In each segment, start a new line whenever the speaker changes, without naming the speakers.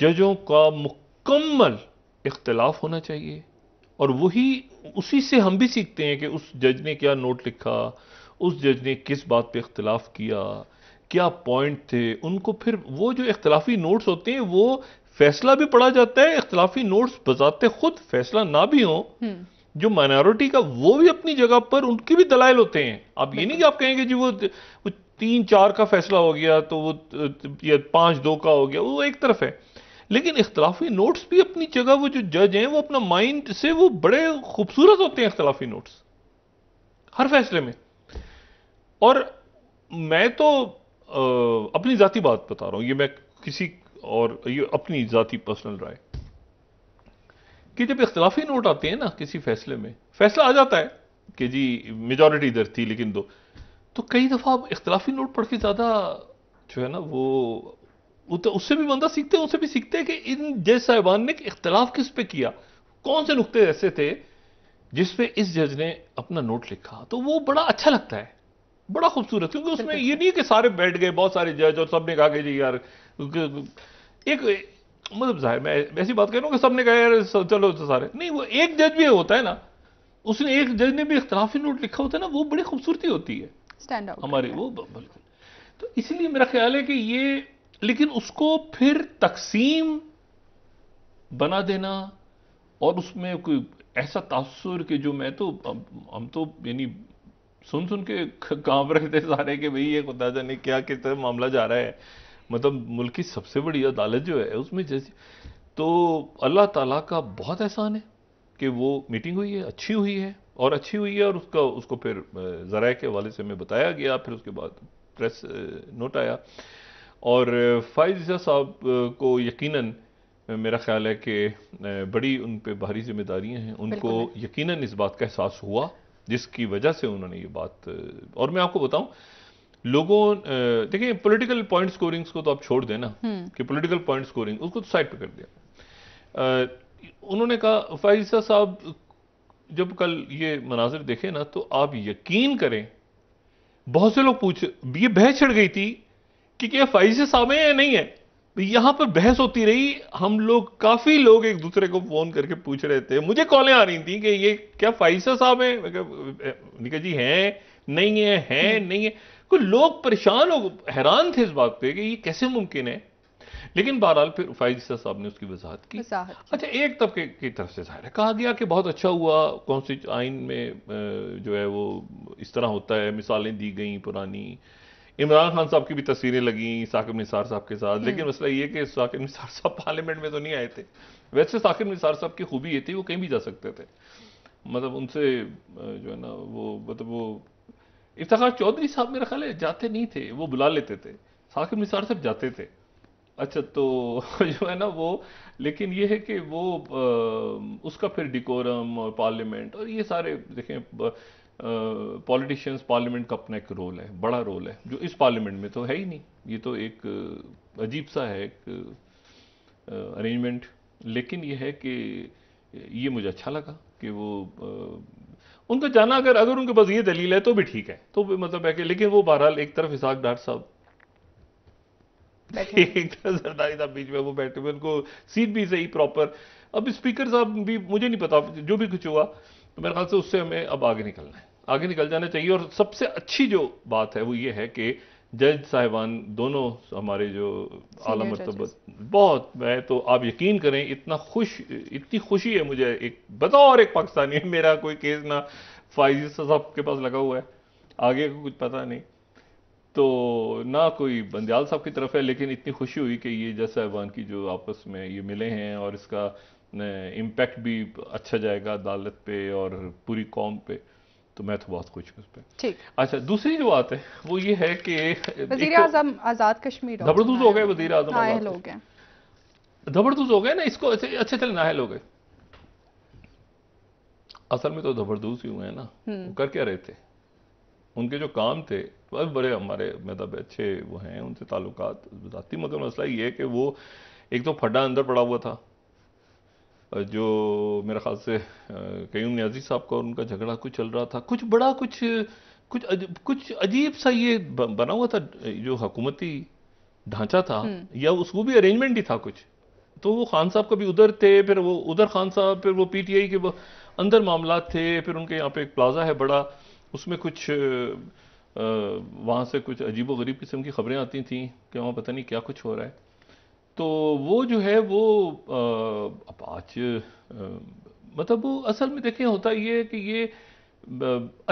जजों का मुकम्मल इख्तलाफ होना चाहिए और वही उसी से हम भी सीखते हैं कि उस जज ने क्या नोट लिखा उस जज ने किस बात पे इख्तलाफ किया क्या पॉइंट थे उनको फिर वो जो इख्तलाफी नोट्स होते हैं वो फैसला भी पढ़ा जाता है इख्तलाफी नोट्स बजाते खुद फैसला ना भी हो हम्म। जो माइनॉरिटी का वो भी अपनी जगह पर उनकी भी दलाइल होते हैं आप ये नहीं कि आप कहेंगे जी वो, वो तीन चार का फैसला हो गया तो वो या पांच दो का हो गया वो एक तरफ है लेकिन इख्तलाफी नोट्स भी अपनी जगह वो जो जज हैं वो अपना माइंड से वो बड़े खूबसूरत होते हैं इख्तलाफी नोट्स हर फैसले में और मैं तो आ, अपनी ज़ाती बात बता रहा हूं ये मैं किसी और ये अपनी ज़ाती पर्सनल राय कि जब इख्तलाफी नोट आते हैं ना किसी फैसले में फैसला आ जाता है कि जी मेजॉरिटी इधर थी लेकिन दो तो कई दफ़ा आप इख्तलाफी नोट पढ़ के ज़्यादा जो है ना वो उससे भी बंदा सीखते हैं उससे भी सीखते हैं कि इन जज साहिबान ने इख्तलाफ किस पे किया कौन से नुकते ऐसे थे जिसपे इस जज ने अपना नोट लिखा तो वो बड़ा अच्छा लगता है बड़ा खूबसूरत क्योंकि उसमें ये नहीं कि सारे बैठ गए बहुत सारे जज और सब ने कहा कि जी यार एक मतलब जाहिर मैं ऐसी बात कह रहा हूँ कि सब ने कहा यार चलो तो सारे नहीं वो एक जज भी होता है ना उसने एक जज ने भी इख्तलाफी नोट लिखा होता है ना वो बड़ी खूबसूरती होती है स्टैंड हमारी वो बिल्कुल तो इसलिए मेरा ख्याल है कि ये लेकिन उसको फिर तकसीम बना देना और उसमें कोई ऐसा तासुर कि जो मैं तो हम तो यानी सुन सुन के कांप रहे थे सारे कि भाई ये खुदा जाने क्या किस तरह मामला जा रहा है मतलब मुल्क की सबसे बड़ी अदालत जो है उसमें जैसे तो अल्लाह ताला का बहुत एहसान है कि वो मीटिंग हुई है अच्छी हुई है और अच्छी हुई है और उसका उसको फिर ज़रा के हवाले से हमें बताया गया फिर उसके बाद प्रेस नोट आया और फायजा साहब को यकीनन मेरा ख्याल है कि बड़ी उन पर भारी जिम्मेदारियां हैं उनको यकीनन इस बात का एहसास हुआ जिसकी वजह से उन्होंने ये बात और मैं आपको बताऊं लोगों देखिए पॉलिटिकल पॉइंट स्कोरिंग्स को तो आप छोड़ देना हम्म। कि पॉलिटिकल पॉइंट स्कोरिंग उसको तो साइड पर कर दिया उन्होंने कहा फायजा साहब जब कल ये मनाजिर देखे ना तो आप यकीन करें बहुत से लोग पूछ ये बह छिड़ गई थी कि क्या फाइज सामने है नहीं है यहां पर बहस होती रही हम लोग काफी लोग एक दूसरे को फोन करके पूछ रहे थे मुझे कॉलें आ रही थी कि ये क्या फाइजा साहब है निका जी हैं नहीं है हैं हम्म। नहीं है कुछ लोग परेशान हो हैरान थे इस बात पे कि ये कैसे मुमकिन है लेकिन बहरहाल फिर फाइजिसा साहब ने उसकी वजाहत की अच्छा एक तबके की तरफ से जाहिर है कहा गया कि बहुत अच्छा हुआ कौन सी आइन में जो है वो इस तरह होता है मिसालें दी गई पुरानी इमरान खान साहब की भी तस्वीरें लगी साकिब निसार साहब के साथ हम्म। लेकिन मसला ये कि साकिब निसार साहब पार्लियामेंट में तो नहीं आए थे वैसे साकिब निसार साहब की खूबी ये थी वो कहीं भी जा सकते थे मतलब उनसे जो है ना वो मतलब वो इफ्तार चौधरी साहब मेरा ख्याल है जाते नहीं थे वो बुला लेते थे साकिब निसार साहब जाते थे अच्छा तो जो है ना वो लेकिन ये है कि वो आ, उसका फिर डिकोरम और पार्लियामेंट और ये सारे देखें पॉलिटिशियंस पार्लियामेंट का अपना एक रोल है बड़ा रोल है जो इस पार्लियामेंट में तो है ही नहीं ये तो एक अजीब सा है एक अरेंजमेंट लेकिन ये है कि ये मुझे अच्छा लगा कि वो उनका जाना अगर अगर उनके पास ये दलील है तो भी ठीक है तो मतलब है कि लेकिन वो बहरहाल एक तरफ इसाक डार साहब एक तरफ सरदारी साहब बीच में वो बैठे हुए उनको सीट भी सही प्रॉपर अब स्पीकर साहब भी मुझे नहीं पता जो भी कुछ हुआ तो मेरे ख्याल से उससे हमें अब आगे निकलना है आगे निकल जाना चाहिए और सबसे अच्छी जो बात है वो ये है कि जज साहिबान दोनों हमारे जो आला मरतब बहुत मैं तो आप यकीन करें इतना खुश इतनी खुशी है मुझे एक बतौर एक पाकिस्तानी मेरा कोई केस ना फाइजी साहब के पास लगा हुआ है आगे को कुछ पता नहीं तो ना कोई बंदयाल साहब की तरफ है लेकिन इतनी खुशी हुई कि ये जज साहिबान की जो आपस में ये मिले हैं और इसका इम्पैक्ट भी अच्छा जाएगा अदालत पे और पूरी कौम पे तो मैं तो बहुत खुश हूँ उस पर ठीक अच्छा दूसरी जो बात है वो ये है कि वजीर आजम आज़ाद कश्मीर जबरदस्त हो गए वजीर आजम नाहल हो गए ना इसको अच्छे चले नाहल हो गए असल में तो जबरदस्त ही हुए हैं ना हम्म। कर क्या रहे थे उनके जो काम थे बस बड़े हमारे मतलब अच्छे वो हैं उनसे ताल्लुकात जाती मगर मसला ये है कि वो एक तो फड्डा अंदर पड़ा हुआ था जो मेरा ख्याल से कयूम न्याजी साहब का और उनका झगड़ा कुछ चल रहा था कुछ बड़ा कुछ कुछ अज, कुछ अजीब सा ये बना हुआ था जो हकूमती ढांचा था हम्म। या उसको भी अरेंजमेंट ही था कुछ तो वो खान साहब कभी उधर थे फिर वो उधर खान साहब फिर वो पीटीआई के अंदर मामला थे फिर उनके यहाँ पे एक प्लाजा है बड़ा उसमें कुछ वहाँ से कुछ अजीब व गरीब किस्म की खबरें आती थी कि वहाँ पता नहीं क्या कुछ हो रहा है तो वो जो है वो आज मतलब वो असल में देखें होता ये है कि ये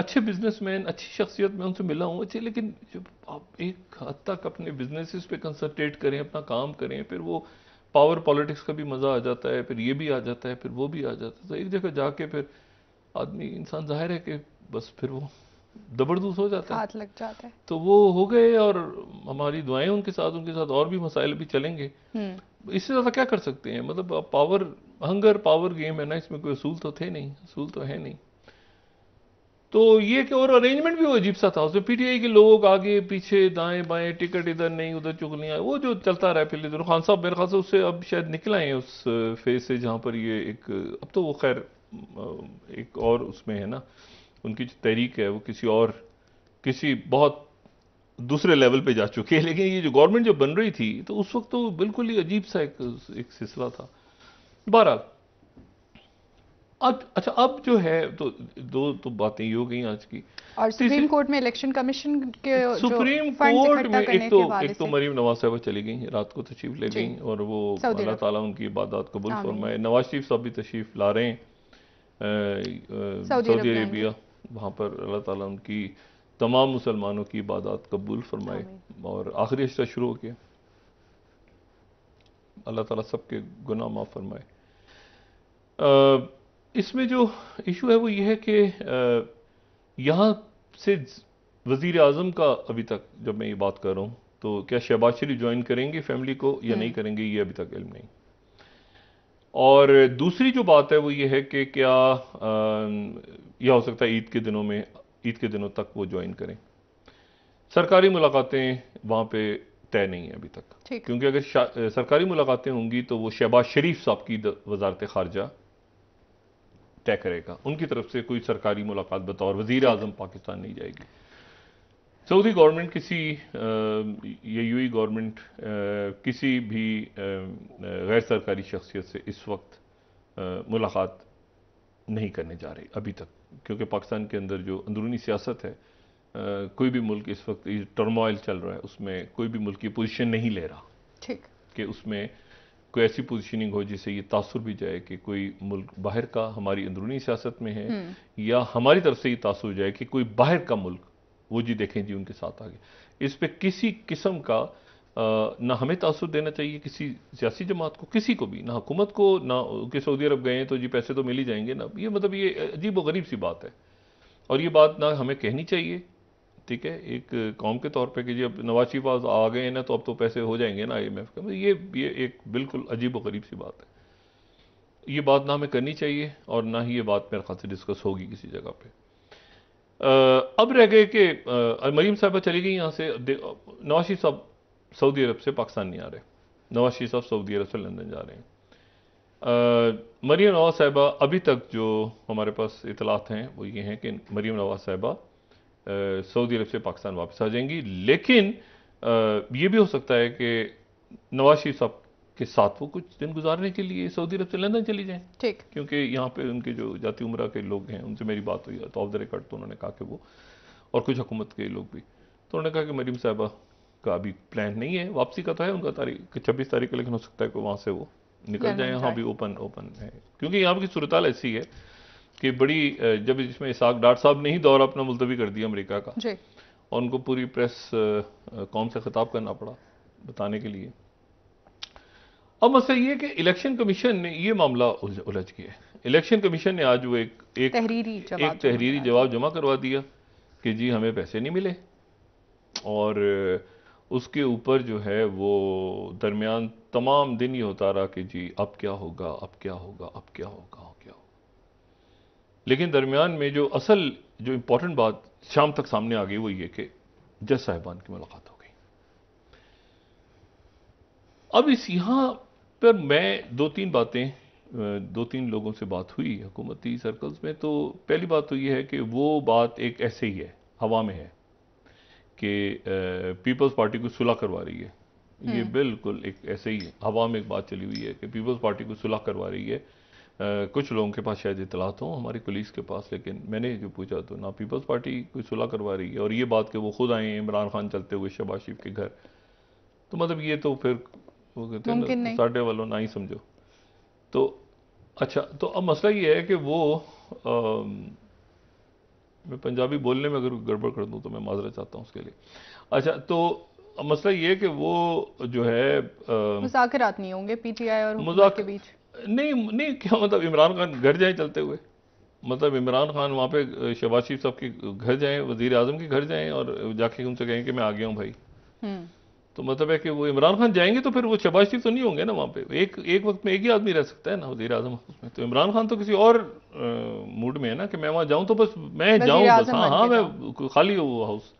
अच्छे बिजनेसमैन अच्छी शख्सियत में उनसे मिला हूँ अच्छे लेकिन जब आप एक हद तक अपने बिजनेस पे कंसनट्रेट करें अपना काम करें फिर वो पावर पॉलिटिक्स का भी मज़ा आ जाता है फिर ये भी आ जाता है फिर वो भी आ जाता है तो एक जगह जाके फिर आदमी इंसान जाहिर है कि बस फिर वो दबरदूस हो जाता है हाथ लग जाता है तो वो हो गए और हमारी दुआएं उनके साथ उनके साथ और भी मसाइल भी चलेंगे हम्म। इससे ज़्यादा क्या कर सकते हैं मतलब पावर हंगर पावर गेम है ना इसमें कोई असूल तो थे नहीं असूल तो है नहीं तो ये कि और अरेंजमेंट भी वो अजीब सा था उसमें पीटीआई के लोग आगे पीछे दाएं बाएं टिकट इधर नहीं उधर आए वो जो चलता रहा पहले इधर खान साहब मेरे ख्याल से उससे अब शायद निकलाए उस फेज से जहाँ पर ये एक अब तो वो खैर एक और उसमें है ना उनकी जो तहरीक है वो किसी और किसी बहुत दूसरे लेवल पे जा चुके हैं लेकिन ये जो गवर्नमेंट जब बन रही थी तो उस वक्त तो बिल्कुल ही अजीब सा एक एक सिलसिला था बहरहाल अब अच्छा अब जो है तो दो तो बातें ये हो गई आज की और सुप्रीम कोर्ट में इलेक्शन कमीशन के सुप्रीम कोर्ट में तो, एक तो एक तो मरीम नवाज साहबा चली गई रात को तशरीफ ले गई और वो अल्लाह ताला उनकी इबादत कबूल फरमाए नवाज शरीफ साहब भी तशरीफ ला रहे हैं सऊदी अरेबिया वहाँ पर अल्लाह ताला उनकी तमाम मुसलमानों की इबादत कबूल फरमाए और आखिरी हिस्सा शुरू हो गया अल्लाह ताला सबके गुनाह माफ़ फरमाए इसमें जो इशू है वो ये है कि यहाँ से वजीर अजम का अभी तक जब मैं ये बात कर रहा हूँ तो क्या शहबाज शरीफ ज्वाइन करेंगे फैमिली को या नहीं हम्म। करेंगे ये अभी तक इल्म नहीं और दूसरी जो बात है वो ये है कि क्या यह हो सकता है ईद के दिनों में ईद के दिनों तक वो ज्वाइन करें सरकारी मुलाकातें वहाँ पे तय नहीं है अभी तक क्योंकि अगर सरकारी मुलाकातें होंगी तो वो शहबाज शरीफ साहब की वजारत खारजा तय करेगा उनकी तरफ से कोई सरकारी मुलाकात बतौर वजीर आजम पाकिस्तान नहीं जाएगी सऊदी गवर्नमेंट किसी या यूएई गवर्नमेंट किसी भी गैर सरकारी शख्सियत से इस वक्त मुलाकात नहीं करने जा रही अभी तक क्योंकि पाकिस्तान के अंदर जो अंदरूनी सियासत है कोई भी मुल्क इस वक्त टर्मोइल चल रहा है उसमें कोई भी मुल्क ये पोजिशन नहीं ले रहा ठीक कि उसमें कोई ऐसी पोजिशनिंग हो जिससे ये तासर भी जाए कि कोई मुल्क बाहर का हमारी अंदरूनी सियासत में है हम्म। या हमारी तरफ से ये तासर जाए कि कोई बाहर का मुल्क वो जी देखें जी उनके साथ आगे इस पर किसी किस्म का ना हमें तासर देना चाहिए किसी सियासी जमात को किसी को भी ना हुकूमत को ना कि सऊदी अरब गए तो जी पैसे तो मिल ही जाएंगे ना ये मतलब ये अजीब व गरीब सी बात है और ये बात ना हमें कहनी चाहिए ठीक है एक कौम के तौर पर कि जी अब नवाज शरीफ आ गए ना तो अब तो पैसे हो जाएंगे ना आई एम एफ का ये ये एक बिल्कुल अजीब व गरीब सी बात है ये बात ना हमें करनी चाहिए और ना ही ये बात मेरे खास से डिस्कस होगी किसी जगह पर अब रह गए कि मरीम साहबा चली गई यहाँ से नवाशी साहब सऊदी अरब से पाकिस्तान नहीं आ रहे नवाशी साहब सऊदी अरब से लंदन जा रहे हैं मरीम नवाज साहबा अभी तक जो हमारे पास इतलात हैं वो ये हैं कि मरीम नवाज साहबा सऊदी अरब से पाकिस्तान वापस आ जाएंगी लेकिन आ, ये भी हो सकता है कि नवाज शरीफ साहब कि वो कुछ दिन गुजारने के लिए सऊदी अरब से लंदन चली जाएं ठीक क्योंकि यहाँ पे उनके जो जाति उम्र के लोग हैं उनसे मेरी बात हुई तो ऑफ द रिकॉर्ड तो उन्होंने कहा कि वो और कुछ हुकूमत के लोग भी तो उन्होंने कहा कि मरीम साहबा का अभी प्लान नहीं है वापसी का तो है उनका तारीख छब्बीस तारीख का लेकिन हो सकता है कि वहाँ से वो निकल जाए यहाँ भी ओपन ओपन है क्योंकि यहाँ की सूरत ऐसी है कि बड़ी जब इसमें इसाक डार साहब ने ही दौरा अपना मुलतवी कर दिया अमरीका का और उनको पूरी प्रेस कौन से खिताब करना पड़ा बताने के लिए అమసయయే కే ఎలక్షన్ కమిషన్ నే యే మామలా ఉల్జ్ గయే ఎలక్షన్ కమిషన్ నే ఆజ్ ఒక ఏక్ తహ్రీరీ జవాబ్ ఏక్ తహ్రీరీ జవాబ్ జమా కర్వా దియా కే జీ హమే పైసే నహీ మిలే ఔర్ ఉస్ కే ఉపర్ జో హే వో దర్మియన్ తమామ్ దిన యో హోతా రహా కే జీ అబ్ క్యా హోగా అబ్ క్యా హోగా అబ్ క్యా హోగా క్యా హో లేకిన్ దర్మియన్ మే జో అసల్ జో ఇంపార్టెంట్ బాత్ షామ్ తక్ సామ్నే ఆ గయీ వో యే కే జై సాహెబన్ కే ములాqat హో గయీ అబ్ ఇస్ యహా सर मैं दो तीन बातें दो तीन लोगों से बात हुई हुकूमती सर्कल्स में तो पहली बात तो ये है कि वो बात एक ऐसे ही है हवा में है कि पीपल्स पार्टी को सुलह करवा रही है ये हम्म। बिल्कुल एक ऐसे ही हवा में एक बात चली हुई है कि पीपल्स पार्टी को सुलह करवा रही है आ, कुछ लोगों के पास शायद इतलात हों हमारी पुलिस के पास लेकिन मैंने जो पूछा तो ना पीपल्स पार्टी कोई सुलह करवा रही है और ये बात कि वो खुद आए इमरान खान चलते हुए शबाज शरीफ के घर तो मतलब ये तो फिर वो कहते हैं साढ़े वालों ना ही समझो तो अच्छा तो अब मसला ये है कि वो आ, मैं पंजाबी बोलने में अगर गड़बड़ कर दूँ तो मैं माजरा चाहता हूँ उसके लिए अच्छा तो मसला ये है कि वो जो है मुजाकरात नहीं होंगे पीटीआई और मुजाक के बीच नहीं नहीं क्या मतलब इमरान खान घर जाए चलते हुए मतलब इमरान खान वहाँ पे शबाज शरीफ साहब के घर जाएं वजीर आजम के घर जाएं और जाके उनसे कहें कि मैं आ गया हूँ भाई हम्म। तो मतलब है कि वो इमरान खान जाएंगे तो फिर वो शबाज शरीफ तो नहीं होंगे ना वहाँ पे एक एक वक्त में एक ही आदमी रह सकता है ना वजी अजम उसमें तो इमरान खान तो किसी और मूड में है ना कि मैं वहाँ जाऊँ तो बस मैं जाऊँ बस हाँ हाँ मैं खाली हूँ वो हाउस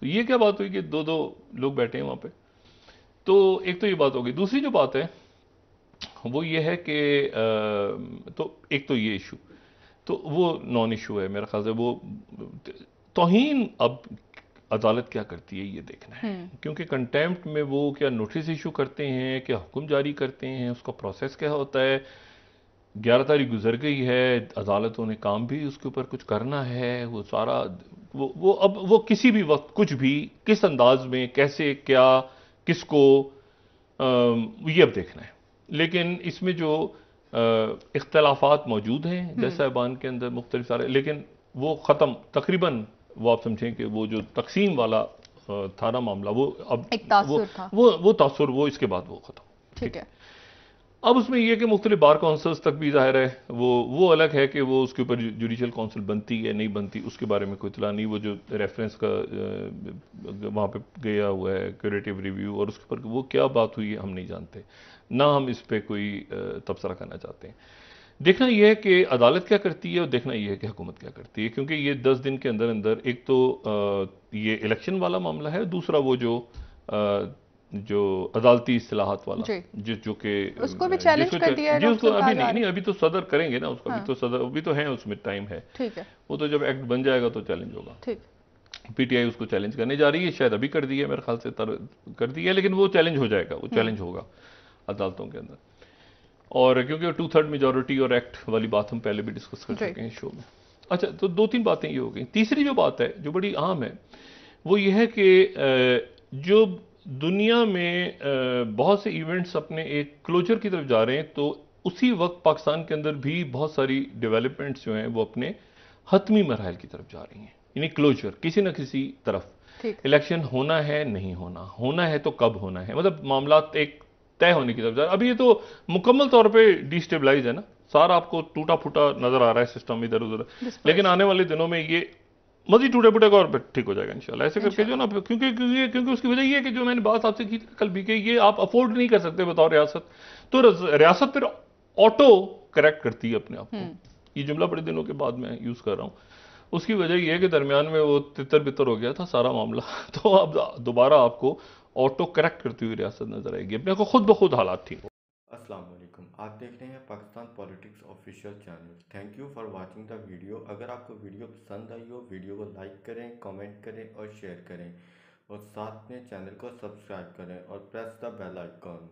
तो ये क्या बात हुई कि दो दो लोग बैठे हैं वहाँ पर तो एक तो ये बात होगी दूसरी जो बात है वो ये है कि तो एक तो ये इशू तो वो नॉन इशू है मेरा ख्याल से वो तो तोहन अब अदालत क्या करती है ये देखना है हम्म। क्योंकि कंटेम्प्ट में वो क्या नोटिस इशू करते हैं क्या हुक्म जारी करते हैं उसका प्रोसेस क्या होता है ग्यारह तारीख गुजर गई है अदालतों ने काम भी उसके ऊपर कुछ करना है वो सारा वो वो अब वो किसी भी वक्त कुछ भी किस अंदाज में कैसे क्या किसको आ, ये अब देखना है लेकिन इसमें जो इख्तलाफात मौजूद हैं जैसा हम्म। बान के अंदर मुख्तलिफ सारे लेकिन वो ख़त्म तकरीबन वो आप समझें कि वो जो तकसीम वाला था ना मामला वो अब वो, था। वो वो तासर वो इसके बाद वो ख़त्म ठीक है अब उसमें यह कि मुख्तलि बार काउंसल्स तक भी जाहिर है वो वो अलग है कि वो उसके ऊपर जुडिशल काउंसिल बनती है नहीं बनती उसके बारे में कोई इतला नहीं वो जो रेफरेंस का वहाँ पे गया हुआ है क्यूरेटिव रिव्यू और उसके ऊपर वो क्या बात हुई है हम नहीं जानते ना हम इस पर कोई तबसरा करना चाहते हैं देखना यह है कि अदालत क्या करती है और देखना यह है कि हुकूमत क्या करती है क्योंकि ये दस दिन के अंदर अंदर एक तो ये इलेक्शन वाला मामला है दूसरा वो जो जो अदालती असलाहत वाला जो जो कि उसको भी चैलेंज कर दिया है जी उसको अभी नहीं नहीं अभी तो सदर करेंगे ना उसको अभी हाँ। तो सदर अभी तो है उसमें टाइम है ठीक है वो तो जब एक्ट बन जाएगा तो चैलेंज होगा ठीक पीटीआई उसको चैलेंज करने जा रही है शायद अभी कर दी है मेरे ख्याल से कर दी है लेकिन वो चैलेंज हो जाएगा वो चैलेंज हम्म। होगा अदालतों के अंदर और क्योंकि टू थर्ड मेजोरिटी और एक्ट वाली बात हम पहले भी डिस्कस कर चुके हैं शो में अच्छा तो दो तीन बातें ये हो गई तीसरी जो बात है जो बड़ी आम है वो ये है कि जो दुनिया में बहुत से इवेंट्स अपने एक क्लोजर की तरफ जा रहे हैं तो उसी वक्त पाकिस्तान के अंदर भी बहुत सारी डेवलपमेंट्स जो हैं वो अपने हतमी मरहल की तरफ जा रही हैं यानी क्लोजर किसी न किसी तरफ इलेक्शन होना है नहीं होना होना है तो कब होना है मतलब मामला एक तय होने की तरफ जा रहा अभी ये तो मुकम्मल तौर पर डिस्टेबलाइज है ना सारा आपको टूटा फूटा नजर आ रहा है सिस्टम इधर उधर लेकिन आने वाले दिनों में ये मजीद टूटे फूटे और ठीक हो जाएगा इंशाल्लाह ऐसे करके जो ना क्योंकि क्योंकि क्योंकि उसकी वजह ये है कि जो मैंने बात आपसे की कल भी कि ये आप अफोर्ड नहीं कर सकते बतौर रियासत तो रियासत फिर ऑटो करेक्ट करती है अपने आप को हम्म। ये जुमला बड़े दिनों के बाद मैं यूज़ कर रहा हूँ उसकी वजह यह है कि दरमियान में वो तितर बितर हो गया था सारा मामला तो अब दोबारा आपको ऑटो करेक्ट करती हुई रियासत नजर आएगी अपने को खुद ब खुद हालात ठीक हो असलम आप देख रहे हैं Pakistan politics official channel thank you for watching the video अगर आपको वीडियो पसंद आई हो वीडियो को लाइक करें कॉमेंट करें और शेयर करें और साथ में चैनल को सब्सक्राइब करें और प्रेस द बेल आइकॉन